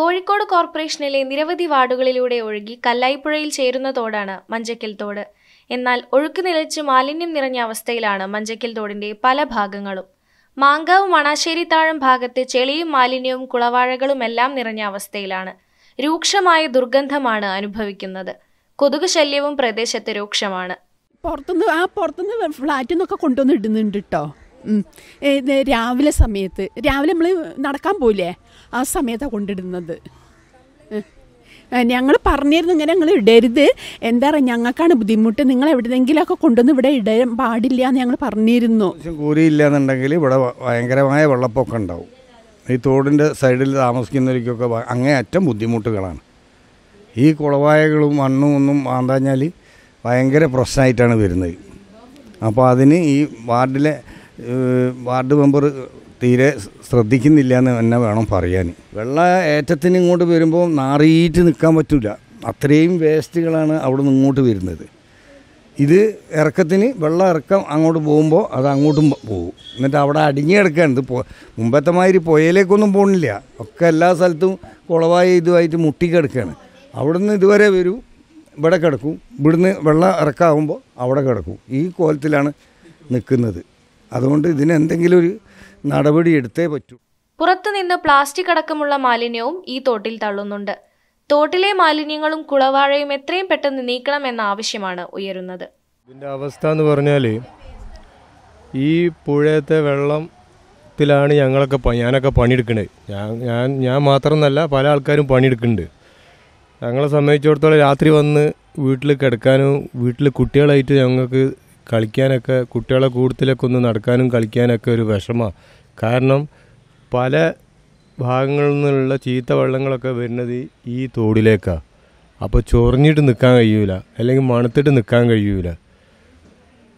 കോഴിക്കോട് കോർപ്പറേഷനിലെ നിരവധി വാർഡുകളിലൂടെ ഒഴുകി കല്ലായിപ്പുഴയിൽ ചേരുന്ന തോടാണ് മഞ്ചക്കൽ തോട് എന്നാൽ ഒഴുക്ക് നിലച്ച് മാലിന്യം നിറഞ്ഞ അവസ്ഥയിലാണ് മഞ്ചക്കൽ തോടിന്റെ പല ഭാഗങ്ങളും മാങ്കാവ് മണാശ്ശേരി താഴം ഭാഗത്ത് ചെളിയും മാലിന്യവും കുളവാഴകളും എല്ലാം നിറഞ്ഞ അവസ്ഥയിലാണ് രൂക്ഷമായ ദുർഗന്ധമാണ് അനുഭവിക്കുന്നത് കൊതുക് ശല്യവും പ്രദേശത്ത് രൂക്ഷമാണ് പുറത്തുനിന്ന് ആ പുറത്തുനിന്ന് ഫ്ലാറ്റിൽ നിന്നൊക്കെ കൊണ്ടുവന്ന് ഇടുന്നുണ്ട് കേട്ടോ രാവിലെ സമയത്ത് രാവിലെ നമ്മൾ നടക്കാൻ പോയില്ലേ ആ സമയത്താണ് കൊണ്ടിടുന്നത് ഞങ്ങൾ പറഞ്ഞിരുന്നു ഇങ്ങനെ ഞങ്ങൾ ഇടരുത് എന്താ പറയുക ഞങ്ങൾക്കാണ് ബുദ്ധിമുട്ട് നിങ്ങൾ എവിടെയെങ്കിലുമൊക്കെ കൊണ്ടുവന്ന് ഇവിടെ ഇടാൻ പാടില്ല എന്ന് ഞങ്ങൾ പറഞ്ഞിരുന്നു കൂരിയില്ല എന്നുണ്ടെങ്കിൽ ഇവിടെ ഭയങ്കരമായ വെള്ളപ്പൊക്കം ഉണ്ടാവും ഈ തോടിൻ്റെ സൈഡിൽ താമസിക്കുന്നവർക്കൊക്കെ അങ്ങേ അറ്റം ബുദ്ധിമുട്ടുകളാണ് ഈ കുളവായകളും മണ്ണും ഒന്നും ആന്താഞ്ഞാൽ ഭയങ്കര പ്രശ്നമായിട്ടാണ് വരുന്നത് അപ്പോൾ അതിന് ഈ വാർഡിലെ വാർഡ് മെമ്പർ തീരെ ശ്രദ്ധിക്കുന്നില്ല എന്ന് തന്നെ വേണം പറയാൻ വെള്ള ഏറ്റത്തിന് ഇങ്ങോട്ട് വരുമ്പോൾ നാറിയിട്ട് നിൽക്കാൻ പറ്റില്ല അത്രയും വേസ്റ്റുകളാണ് അവിടെ നിന്ന് ഇങ്ങോട്ട് വരുന്നത് ഇത് ഇറക്കത്തിന് വെള്ളം ഇറക്കം അങ്ങോട്ട് പോകുമ്പോൾ അത് അങ്ങോട്ടും പോകും എന്നിട്ട് അവിടെ അടിഞ്ഞു കിടക്കുകയാണ് ഇത് മുമ്പത്തെ മാതിരി പുയയിലേക്കൊന്നും പോകണില്ല ഒക്കെ എല്ലാ സ്ഥലത്തും കുളവായി ഇതുമായിട്ട് മുട്ടി കിടക്കുകയാണ് നിന്ന് ഇതുവരെ വരും ഇവിടെ കിടക്കും ഇവിടുന്ന് വെള്ളം ഇറക്കാവുമ്പോൾ അവിടെ കിടക്കും ഈ കോലത്തിലാണ് നിൽക്കുന്നത് അതുകൊണ്ട് ഇതിനെന്തെങ്കിലും എന്തെങ്കിലും ഒരു നടപടി എടുത്തേ പറ്റൂ പുറത്തുനിന്ന് പ്ലാസ്റ്റിക് അടക്കമുള്ള മാലിന്യവും ഈ തോട്ടിൽ തള്ളുന്നുണ്ട് തോട്ടിലെ മാലിന്യങ്ങളും കുളവാഴയും എത്രയും പെട്ടെന്ന് എന്ന ആവശ്യമാണ് ഉയരുന്നത് ഇതിൻ്റെ അവസ്ഥ എന്ന് പറഞ്ഞാൽ ഈ പുഴയത്തെ വെള്ളത്തിലാണ് ഞങ്ങളൊക്കെ ഞാനൊക്കെ പണിയെടുക്കുന്നത് ഞാൻ ഞാൻ ഞാൻ മാത്രമെന്നല്ല പല ആൾക്കാരും പണിയെടുക്കുന്നുണ്ട് ഞങ്ങളെ സംബന്ധിച്ചിടത്തോളം രാത്രി വന്ന് വീട്ടിൽ കിടക്കാനും വീട്ടിൽ കുട്ടികളായിട്ട് ഞങ്ങൾക്ക് കളിക്കാനൊക്കെ കുട്ടികളെ കൂടുതലൊക്കെ ഒന്ന് നടക്കാനും കളിക്കാനൊക്കെ ഒരു വിഷമമാണ് കാരണം പല ഭാഗങ്ങളിൽ നിന്നുള്ള ചീത്ത വെള്ളങ്ങളൊക്കെ വരുന്നത് ഈ തോടിലേക്കാണ് അപ്പോൾ ചൊറിഞ്ഞിട്ട് നിൽക്കാൻ കഴിയൂല അല്ലെങ്കിൽ മണത്തിട്ട് നിൽക്കാൻ കഴിയൂല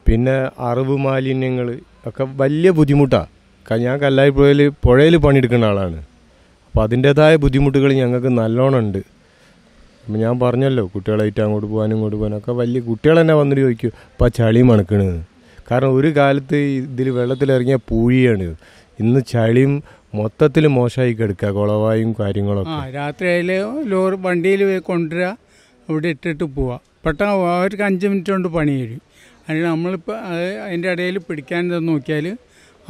പിന്നെ അറിവ് മാലിന്യങ്ങൾ ഒക്കെ വലിയ ബുദ്ധിമുട്ടാണ് ഞാൻ കല്ലായി പുഴയിൽ പുഴയിൽ പണിയെടുക്കുന്ന ആളാണ് അപ്പോൾ അതിൻ്റേതായ ബുദ്ധിമുട്ടുകൾ ഞങ്ങൾക്ക് നല്ലോണം ഉണ്ട് അപ്പം ഞാൻ പറഞ്ഞല്ലോ കുട്ടികളായിട്ട് അങ്ങോട്ട് പോകാനും ഇങ്ങോട്ട് പോകാനൊക്കെ വലിയ കുട്ടികൾ തന്നെ വന്നിട്ട് ചോദിക്കും ഇപ്പം ചളി മണക്കണത് കാരണം ഒരു കാലത്ത് ഇതിൽ വെള്ളത്തിലിറങ്ങിയ പൂഴിയാണ് ഇന്ന് ചളിയും മൊത്തത്തിൽ മോശമായി കിടക്കുക കുളവായും കാര്യങ്ങളൊക്കെ രാത്രി രാത്രിയിൽ ലോറി വണ്ടിയിൽ കൊണ്ടുവരിക അവിടെ ഇട്ടിട്ട് പോവുക പെട്ടെന്ന് അവർക്ക് അഞ്ച് മിനിറ്റ് കൊണ്ട് പണി കഴിയും അതിന് നമ്മളിപ്പോൾ അതിൻ്റെ ഇടയിൽ പിടിക്കാൻ നോക്കിയാൽ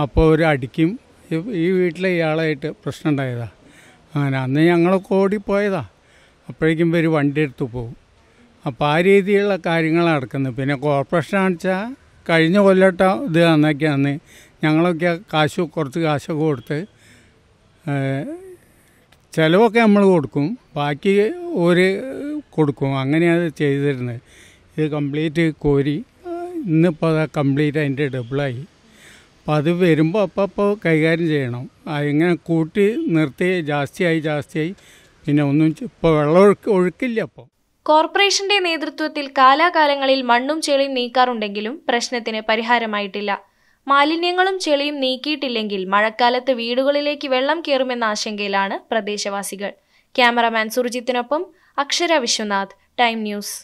അപ്പോൾ അവർ അടിക്കും ഈ വീട്ടിലെ ഇയാളായിട്ട് പ്രശ്നം ഉണ്ടായതാണ് അങ്ങനെ അന്ന് ഞങ്ങളൊക്കെ ഓടിപ്പോയതാണ് അപ്പോഴേക്കും ഇവർ വണ്ടി എടുത്ത് പോകും അപ്പോൾ ആ രീതിയിലുള്ള കാര്യങ്ങളാണ് നടക്കുന്നത് പിന്നെ കോർപ്പറേഷൻ അടിച്ചാൽ കഴിഞ്ഞ കൊല്ലട്ട ഇത് അന്നൊക്കെയാണ് ഞങ്ങളൊക്കെ കാശ് കുറച്ച് കാശൊക്കെ കൊടുത്ത് ചിലവൊക്കെ നമ്മൾ കൊടുക്കും ബാക്കി ഒരു കൊടുക്കും അങ്ങനെയാണ് ചെയ്തിരുന്നത് ഇത് കംപ്ലീറ്റ് കോരി ഇന്നിപ്പോൾ അത് കംപ്ലീറ്റ് അതിൻ്റെ ഡബിളായി അപ്പോൾ അത് വരുമ്പോൾ അപ്പോൾ അപ്പോൾ കൈകാര്യം ചെയ്യണം എങ്ങനെ കൂട്ടി നിർത്തി ജാസ്തിയായി ജാസ്തിയായി പിന്നെ ഒന്നും ഇപ്പോൾ വെള്ളം ഒഴുക്കില്ല അപ്പോൾ കോർപ്പറേഷന്റെ നേതൃത്വത്തിൽ കാലാകാലങ്ങളിൽ മണ്ണും ചെളിയും നീക്കാറുണ്ടെങ്കിലും പ്രശ്നത്തിന് പരിഹാരമായിട്ടില്ല മാലിന്യങ്ങളും ചെളിയും നീക്കിയിട്ടില്ലെങ്കിൽ മഴക്കാലത്ത് വീടുകളിലേക്ക് വെള്ളം കയറുമെന്ന ആശങ്കയിലാണ് പ്രദേശവാസികൾ ക്യാമറമാൻ സുർജിത്തിനൊപ്പം അക്ഷര വിശ്വനാഥ് ടൈം ന്യൂസ്